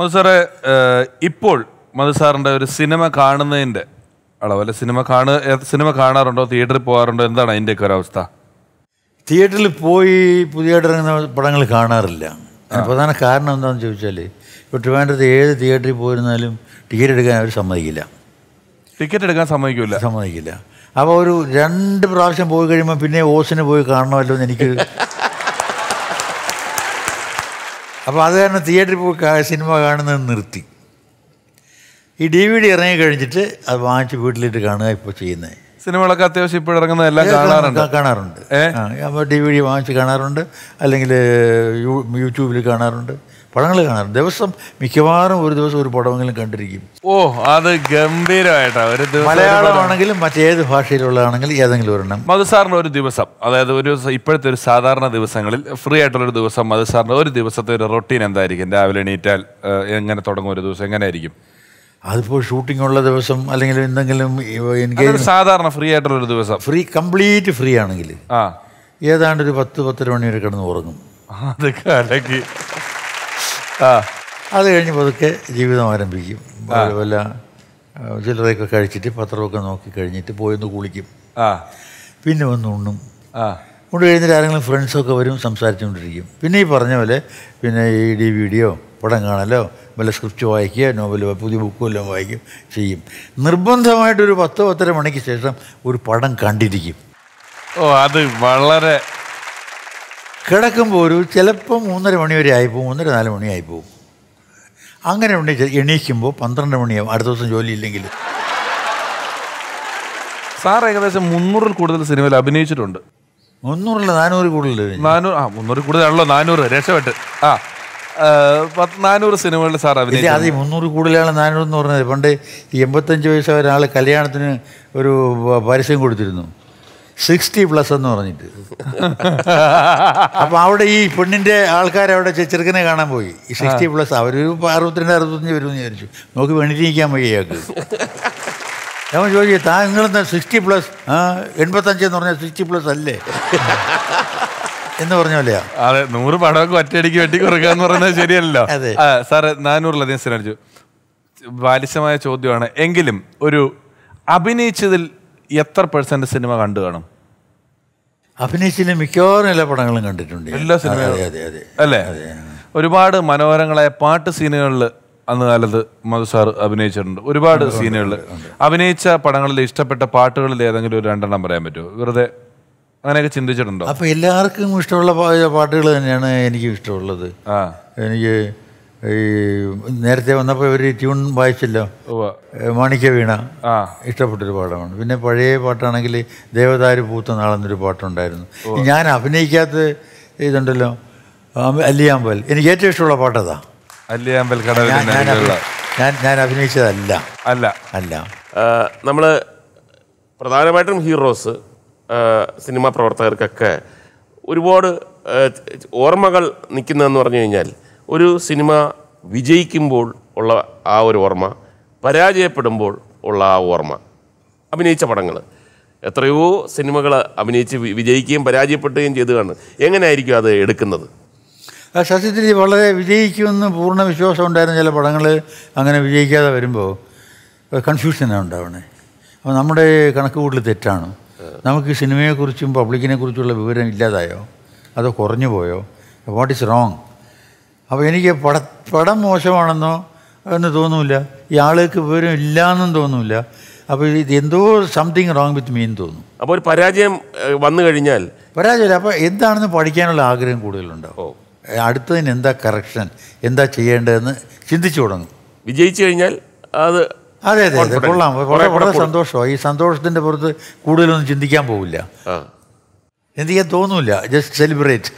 മധുസാറെ ഇപ്പോൾ മധുസാറിൻ്റെ ഒരു സിനിമ കാണുന്നതിൻ്റെ അളവ് അല്ലെ സിനിമ കാണുക സിനിമ കാണാറുണ്ടോ തിയേറ്ററിൽ പോകാറുണ്ടോ എന്താണ് അതിൻ്റെയൊക്കെ ഒരവസ്ഥ തിയേറ്ററിൽ പോയി പുതിയതായിട്ട് ഇറങ്ങുന്ന പടങ്ങൾ കാണാറില്ല പ്രധാന കാരണം എന്താണെന്ന് ചോദിച്ചാൽ ഇപ്പോൾ ട്രിവാൻഡ്രത്ത് ഏത് തിയേറ്ററിൽ പോയിരുന്നാലും ടിക്കറ്റ് എടുക്കാൻ അവർ സമ്മതിക്കില്ല ടിക്കറ്റ് എടുക്കാൻ സമ്മതിക്കില്ല സമ്മതിക്കില്ല അപ്പോൾ ഒരു രണ്ട് പ്രാവശ്യം പോയി കഴിയുമ്പോൾ പിന്നെ ഓസിന് പോയി കാണണമല്ലോ എന്ന് എനിക്ക് അപ്പോൾ അത് കാരണം തിയേറ്ററിൽ പോയി സിനിമ കാണുന്നത് നിർത്തി ഈ ഡി വി ഡി ഇറങ്ങി കഴിഞ്ഞിട്ട് അത് വാങ്ങിച്ച് വീട്ടിലിട്ട് കാണുക ഇപ്പോൾ ചെയ്യുന്നത് സിനിമകളൊക്കെ അത്യാവശ്യം ഇപ്പോൾ ഇറങ്ങുന്നതെല്ലാം കാണാറുണ്ട് കാണാറുണ്ട് ഡി വി ഡി വാങ്ങിച്ച് കാണാറുണ്ട് അല്ലെങ്കിൽ യൂട്യൂബിൽ കാണാറുണ്ട് പടങ്ങൾ കാണാറുണ്ട് ദിവസം മിക്കവാറും ഒരു ദിവസം ഒരു പടമെങ്കിലും കണ്ടിരിക്കും ഓ അത് ഗംഭീരമായിട്ടാ ഒരു മലയാളമാണെങ്കിലും മറ്റേത് ഭാഷയിലുള്ളതാണെങ്കിലും ഏതെങ്കിലും ഒരെണ്ണം മധുസാറിന് ഒരു ദിവസം അതായത് ഒരു ദിവസം ഇപ്പോഴത്തെ ഒരു സാധാരണ ദിവസങ്ങളിൽ ഫ്രീ ആയിട്ടുള്ള ഒരു ദിവസം മധുസാറിന് ഒരു ദിവസത്തെ ഒരു റൊട്ടീൻ എന്തായിരിക്കും രാവിലെ എണീറ്റാൽ എങ്ങനെ തുടങ്ങും ഒരു ദിവസം എങ്ങനെ ആയിരിക്കും അതിപ്പോൾ ഷൂട്ടിംഗ് ഉള്ള ദിവസം അല്ലെങ്കിൽ എന്തെങ്കിലും എൻഗേജ് സാധാരണ ഫ്രീ ആയിട്ടുള്ള ഒരു ദിവസം ഫ്രീ കംപ്ലീറ്റ് ഫ്രീ ആണെങ്കിൽ ആ ഏതാണ്ട് ഒരു പത്ത് പത്തര മണി വരെ കിടന്ന് ഉറങ്ങും അതൊക്കെ അല്ലെങ്കിൽ ആ അത് കഴിഞ്ഞ് പതുക്കെ ജീവിതം ആരംഭിക്കും അതുപോലെ ചിലതൊക്കെ കഴിച്ചിട്ട് പത്രമൊക്കെ നോക്കി കഴിഞ്ഞിട്ട് പോയൊന്ന് കുളിക്കും ആ പിന്നെ വന്ന് ഉണ്ണും ആ ഉണ്ട് കഴിഞ്ഞിട്ട് ആരെങ്കിലും ഫ്രണ്ട്സൊക്കെ വരും സംസാരിച്ചുകൊണ്ടിരിക്കും പിന്നെ ഈ പറഞ്ഞ പോലെ പിന്നെ ഈ ഡി വീഡിയോ പടം കാണലോ വല്ല സ്ക്രിപ്റ്റ് വായിക്കുക നോവൽ പുതിയ ബുക്കും എല്ലാം വായിക്കും ചെയ്യും നിർബന്ധമായിട്ടൊരു പത്തോ പത്തര മണിക്ക് ശേഷം ഒരു പടം കണ്ടിരിക്കും ഓ അത് വളരെ കിടക്കുമ്പോൾ ഒരു ചിലപ്പോൾ മൂന്നര മണിവരെ ആയിപ്പോവും മൂന്നര നാല് മണി ആയിപ്പോവും അങ്ങനെ ഉണ്ട് എണീക്കുമ്പോൾ പന്ത്രണ്ട് മണിയാവും അടുത്ത ദിവസം ജോലി ഇല്ലെങ്കിൽ സാർ ഏകദേശം മുന്നൂറിൽ കൂടുതൽ സിനിമയിൽ അഭിനയിച്ചിട്ടുണ്ട് മുന്നൂറില്ല നാനൂറ് കൂടുതൽ നാനൂറ് ആ മുന്നൂറ് കൂടുതലാണല്ലോ നാനൂറ് രക്ഷപ്പെട്ട് ആ നാനൂറ് സിനിമകളിൽ സാർ അഭിനയിച്ചു അത് മുന്നൂറ് കൂടുതലാണ് നാനൂറ് എന്ന് പറഞ്ഞത് പണ്ട് ഈ എൺപത്തഞ്ച് വയസ്സായ ഒരാൾ കല്യാണത്തിന് ഒരു പരസ്യം കൊടുത്തിരുന്നു സിക്സ്റ്റി പ്ലസ് എന്ന് പറഞ്ഞിട്ട് അപ്പം അവിടെ ഈ പെണ്ണിൻ്റെ ആൾക്കാരവിടെ ചെറുക്കനെ കാണാൻ പോയി ഈ സിക്സ്റ്റി പ്ലസ് അവർ അറുപത്തിരണ്ട് അറുപത്തഞ്ച് വരുമെന്ന് വിചാരിച്ചു നമുക്ക് വെണിരിക്കാൻ വയ്യാക്ക് ഞാൻ ചോദിച്ചു താ സിക്സ്റ്റി പ്ലസ് എൺപത്തഞ്ച് എന്ന് പറഞ്ഞാൽ സിക്സ്റ്റി പ്ലസ് അല്ലേ എന്ന് പറഞ്ഞ പോലെയാ അതെ നൂറ് പടമൊക്കെ ഒറ്റയടിക്ക് വെട്ടി കുറക്കുക എന്ന് പറയുന്നത് ശരിയല്ലോ അതെ സാറ് നാനൂറിലധികം സിനിമ ബാലിശമായ ചോദ്യമാണ് എങ്കിലും ഒരു അഭിനയിച്ചതിൽ എത്ര പെർസെന്റ് സിനിമ കണ്ടു കാണും അഭിനയിച്ചില്ല മിക്കവാറും എല്ലാ പടങ്ങളും കണ്ടിട്ടുണ്ട് എല്ലാ സിനിമകളും അല്ലേ ഒരുപാട് മനോഹരങ്ങളായ പാട്ട് സീനുകളിൽ അന്ന് കാലത്ത് മധു സാർ അഭിനയിച്ചിട്ടുണ്ട് ഒരുപാട് സീനുകളിൽ അഭിനയിച്ച പടങ്ങളിൽ ഇഷ്ടപ്പെട്ട പാട്ടുകളിൽ ഏതെങ്കിലും ഒരു രണ്ടെണ്ണം പറയാൻ പറ്റുമോ വെറുതെ അങ്ങനെയൊക്കെ ചിന്തിച്ചിട്ടുണ്ടോ അപ്പോൾ എല്ലാവർക്കും ഇഷ്ടമുള്ള പാട്ടുകൾ തന്നെയാണ് എനിക്കും ഇഷ്ടമുള്ളത് ആ എനിക്ക് ഈ നേരത്തെ വന്നപ്പോൾ ഒരു ട്യൂൺ വായിച്ചല്ലോ മാണിക്യ വീണ ഇഷ്ടപ്പെട്ടൊരു പാട്ടാണ് പിന്നെ പഴയ പാട്ടാണെങ്കിൽ ദേവദാരി പൂത്ത നാളെന്നൊരു പാട്ടുണ്ടായിരുന്നു ഞാൻ അഭിനയിക്കാത്ത ഇതുണ്ടല്ലോ അല്ലിയാമ്പൽ എനിക്ക് ഏറ്റവും ഇഷ്ടമുള്ള പാട്ടതാ അല്ലിയാമ്പൽ ഞാൻ ഞാൻ അഭിനയിച്ചതല്ല അല്ല അല്ല നമ്മൾ പ്രധാനമായിട്ടും ഹീറോസ് സിനിമാ പ്രവർത്തകർക്കൊക്കെ ഒരുപാട് ഓർമ്മകൾ നിൽക്കുന്നതെന്ന് പറഞ്ഞു കഴിഞ്ഞാൽ ഒരു സിനിമ വിജയിക്കുമ്പോൾ ഉള്ള ആ ഒരു ഓർമ്മ പരാജയപ്പെടുമ്പോൾ ഉള്ള ആ ഓർമ്മ അഭിനയിച്ച പടങ്ങൾ എത്രയോ സിനിമകൾ അഭിനയിച്ച് വിജയിക്കുകയും പരാജയപ്പെടുകയും ചെയ്തതാണ് എങ്ങനെയായിരിക്കും അത് എടുക്കുന്നത് ശശി വളരെ വിജയിക്കുമെന്ന് പൂർണ്ണ വിശ്വാസം ഉണ്ടായിരുന്ന ചില പടങ്ങൾ അങ്ങനെ വിജയിക്കാതെ വരുമ്പോൾ കൺഫ്യൂഷനാണ് ഉണ്ടാവണേ അപ്പോൾ നമ്മുടെ കണക്ക് കൂടുതൽ തെറ്റാണ് നമുക്ക് സിനിമയെക്കുറിച്ചും പബ്ലിക്കിനെ കുറിച്ചുള്ള വിവരം ഇല്ലാതായോ അതോ കുറഞ്ഞു പോയോ വാട്ട് ഈസ് റോങ് അപ്പോൾ എനിക്ക് പട പടം മോശമാണെന്നോ എന്ന് തോന്നില്ല ഈ ആൾക്ക് വിവരം ഇല്ലയെന്നും തോന്നില്ല അപ്പോൾ ഇത് എന്തോ സംതിങ് റോങ് വിത്ത് മീൻ എന്ന് തോന്നും അപ്പോൾ ഒരു പരാജയം വന്നു കഴിഞ്ഞാൽ പരാജയം അപ്പോൾ എന്താണെന്ന് പഠിക്കാനുള്ള ആഗ്രഹം കൂടുതലുണ്ടാവും അടുത്തതിന് എന്താ കറക്ഷൻ എന്താ ചെയ്യേണ്ടതെന്ന് ചിന്തിച്ചു തുടങ്ങും വിജയിച്ചു കഴിഞ്ഞാൽ അത് അതെ അതെ അതെ കൊള്ളാം വളരെ സന്തോഷമാണ് ഈ സന്തോഷത്തിൻ്റെ പുറത്ത് കൂടുതലൊന്നും ചിന്തിക്കാൻ പോവില്ല എന്ത് ചെയ്യാൻ തോന്നില്ല ജസ്റ്റ് സെലിബ്രേറ്റ്